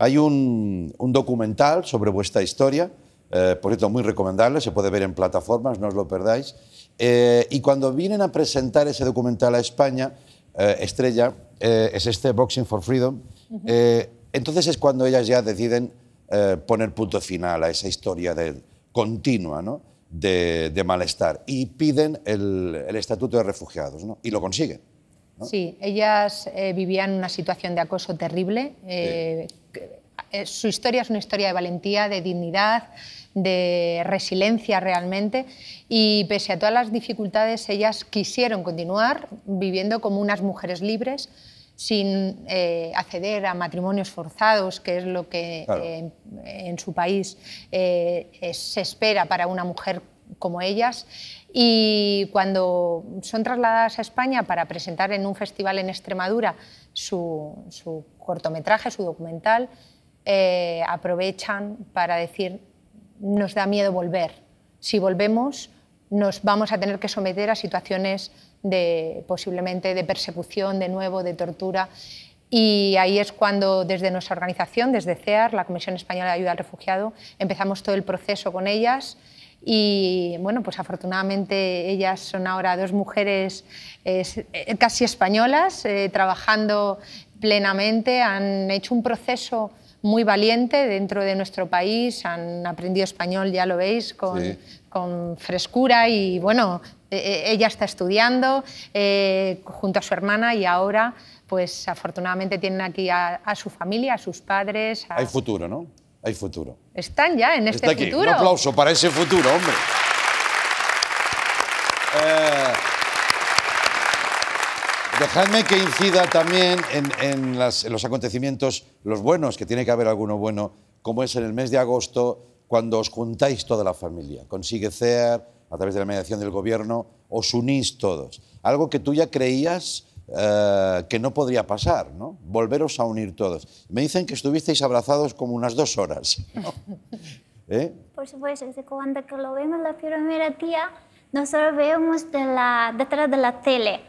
Hay un, documental sobre vuestra historia, eh, por cierto, muy recomendable, se puede ver en plataformas, no os lo perdáis. Eh, y cuando vienen a presentar ese documental a España, eh, Estrella, es este Boxing for Freedom, entonces es cuando ellas ya deciden poner punto final a esa historia de, continua de, malestar y piden el, el estatuto de refugiados ¿no? y lo consiguen. Sí, ellas eh, vivían una situación de acoso terrible. Eh, eh, su historia es una historia de valentía, de dignidad, de resiliencia realmente y pese a todas las dificultades ellas quisieron continuar viviendo como unas mujeres libres sin acceder a matrimonios forzados, que es lo que en su país se espera para una mujer como ellas. Y cuando son trasladadas a España para presentar en un festival en Extremadura su, su cortometraje, su documental, eh, aprovechan para decir, nos da miedo volver. Si volvemos, nos vamos a tener que someter a situaciones de, posiblemente de persecución, de nuevo, de tortura. Y ahí es cuando desde nuestra organización, desde CEAR, la Comisión Española de Ayuda al Refugiado, empezamos todo el proceso con ellas y bueno, pues afortunadamente ellas son ahora dos mujeres eh, casi españolas, eh, trabajando plenamente, han hecho un proceso muy valiente dentro de nuestro país, han aprendido español, ya lo veis, con, frescura y bueno, e, e, ella está estudiando eh, junto a su hermana y ahora pues afortunadamente tienen aquí a, su familia, a sus padres. Hay futuro, ¿no? hay futuro. Están ya en este futuro. Un aplauso para ese futuro, hombre. Eh, dejadme que incida también en, en los acontecimientos, los buenos, que tiene que haber alguno bueno, como es en el mes de agosto, cuando os juntáis toda la familia. Consigue CEAR, a través de la mediación del gobierno, os unís todos. Algo que tú ya creías eh, que no podría pasar, ¿no? Volveros a unir todos. Me dicen que estuvisteis abrazados como unas dos horas. ¿Eh? Por supuesto, cuando que lo vemos la primera tía, nosotros vemos de la, detrás de la tele.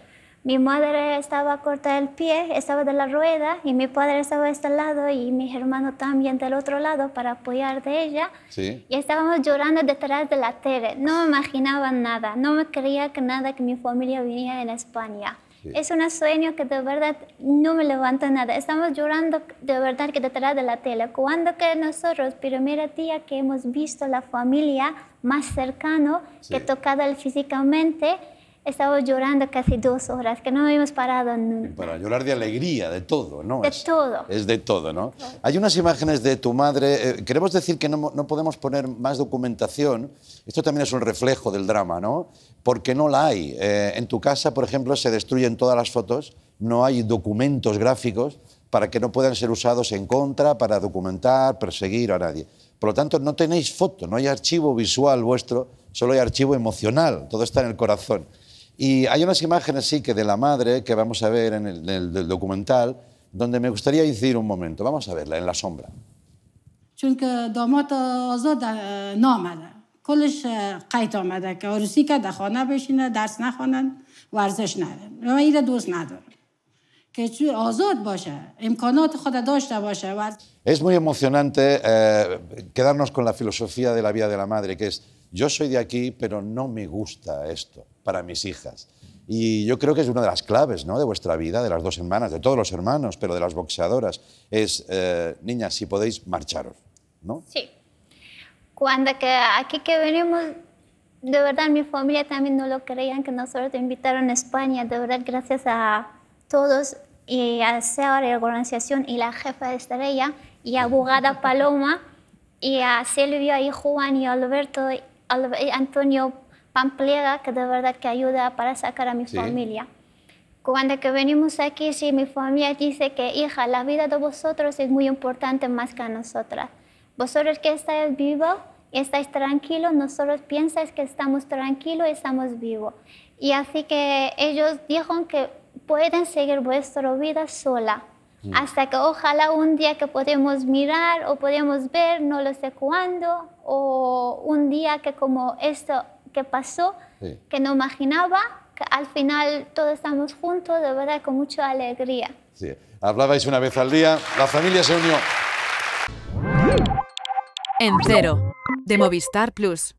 Mi madre estaba corta del pie, estaba de la rueda y mi padre estaba de este lado y mi hermano también del otro lado para apoyar de ella. Sí. Y estábamos llorando detrás de la tele. No me imaginaba nada, no me creía que nada que mi familia venía en España. Es un sueño que de verdad no me levanta nada. Estamos llorando de verdad que detrás de la tela. Cuando que nosotros, mira tía que hemos visto la familia más cercano, que tocado físicamente, estaba llorando casi dos horas, que no habíamos parado nunca. Para llorar de alegría, de todo, ¿no? De todo. Es de todo, ¿no? Hay unas imágenes de tu madre. Eh, queremos decir que no, no, podemos poner más documentación. Esto también es un reflejo del drama, ¿no? Porque no la hay. Eh, en tu casa, por ejemplo, se destruyen todas las fotos, no hay documentos gráficos para que no puedan ser usados en contra, para documentar, perseguir a nadie. Por lo tanto, no tenéis foto, no hay archivo visual vuestro, solo hay archivo emocional, todo está en el corazón. Y hay unas imágenes, sí, que de la madre, que vamos a ver en el, documental, donde me gustaría incidir un momento. Vamos a verla, en la sombra. Es muy emocionante eh, quedarnos con la filosofía de la vida de la madre, que es yo soy de aquí, pero no me gusta esto para mis hijas. Y yo creo que es una de las claves ¿no? de vuestra vida, de las dos hermanas, de todos los hermanos, pero de las boxeadoras, es, eh, niñas, si podéis, marcharos, ¿no? Sí. Cuando que aquí que venimos, de verdad mi familia también no lo creían que nosotros te invitaron a España, de verdad gracias a todos y a Seo la organización y la jefa de Estrella y a abogada Paloma y a Silvio y Juan y Alberto Antonio Pampliega, que de verdad que ayuda para sacar a mi familia. Cuando que venimos aquí, si mi familia dice que, hija, la vida de vosotros es muy importante más que a nosotras. Vosotros que estáis vivos, estáis tranquilos, nosotros piensáis que estamos tranquilos, y estamos vivos. Y así que ellos dijeron que pueden seguir vuestra vida sola hasta que ojalá un día que podemos mirar o podemos ver, no lo sé cuándo, o un día que como esto que pasó, que no imaginaba, que al final todos estamos juntos, de verdad, con mucha alegría. Sí. Hablabais una vez al día, la familia se unió. En cero, de Movistar Plus.